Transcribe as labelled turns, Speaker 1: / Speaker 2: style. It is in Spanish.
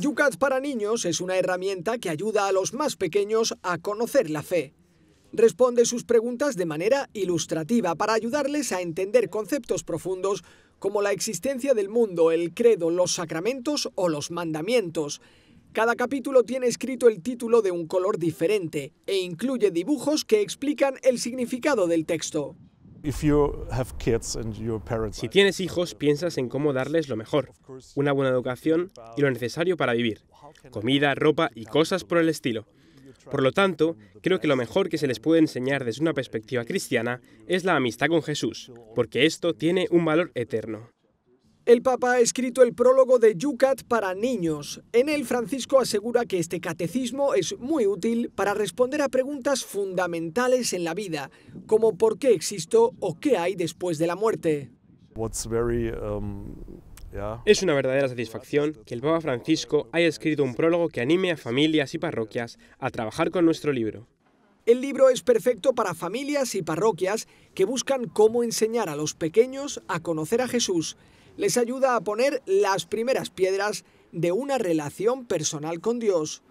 Speaker 1: Yucat para niños es una herramienta que ayuda a los más pequeños a conocer la fe. Responde sus preguntas de manera ilustrativa para ayudarles a entender conceptos profundos como la existencia del mundo, el credo, los sacramentos o los mandamientos. Cada capítulo tiene escrito el título de un color diferente e incluye dibujos que explican el significado del texto.
Speaker 2: Si tienes hijos, piensas en cómo darles lo mejor, una buena educación y lo necesario para vivir, comida, ropa y cosas por el estilo. Por lo tanto, creo que lo mejor que se les puede enseñar desde una perspectiva cristiana es la amistad con Jesús, porque esto tiene un valor eterno.
Speaker 1: El Papa ha escrito el prólogo de Yucat para niños. En él, Francisco asegura que este catecismo es muy útil para responder a preguntas fundamentales en la vida, como por qué existo o qué hay después de la muerte.
Speaker 2: Um, es una verdadera satisfacción que el Papa Francisco haya escrito un prólogo que anime a familias y parroquias a trabajar con nuestro libro.
Speaker 1: El libro es perfecto para familias y parroquias que buscan cómo enseñar a los pequeños a conocer a Jesús les ayuda a poner las primeras piedras de una relación personal con Dios.